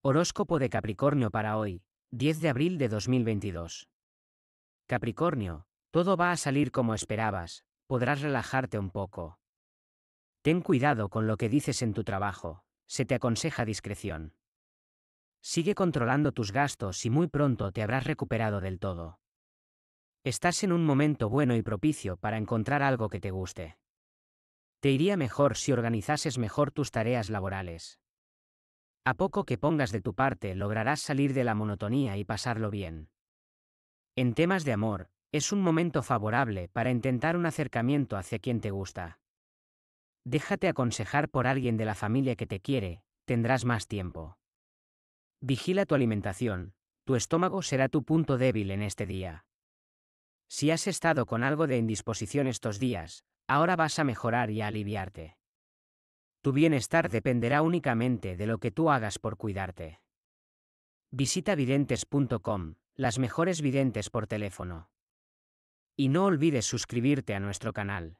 Horóscopo de Capricornio para hoy, 10 de abril de 2022. Capricornio, todo va a salir como esperabas, podrás relajarte un poco. Ten cuidado con lo que dices en tu trabajo, se te aconseja discreción. Sigue controlando tus gastos y muy pronto te habrás recuperado del todo. Estás en un momento bueno y propicio para encontrar algo que te guste. Te iría mejor si organizases mejor tus tareas laborales, a poco que pongas de tu parte lograrás salir de la monotonía y pasarlo bien. En temas de amor, es un momento favorable para intentar un acercamiento hacia quien te gusta. Déjate aconsejar por alguien de la familia que te quiere, tendrás más tiempo. Vigila tu alimentación, tu estómago será tu punto débil en este día. Si has estado con algo de indisposición estos días, ahora vas a mejorar y a aliviarte. Tu bienestar dependerá únicamente de lo que tú hagas por cuidarte. Visita videntes.com, las mejores videntes por teléfono. Y no olvides suscribirte a nuestro canal.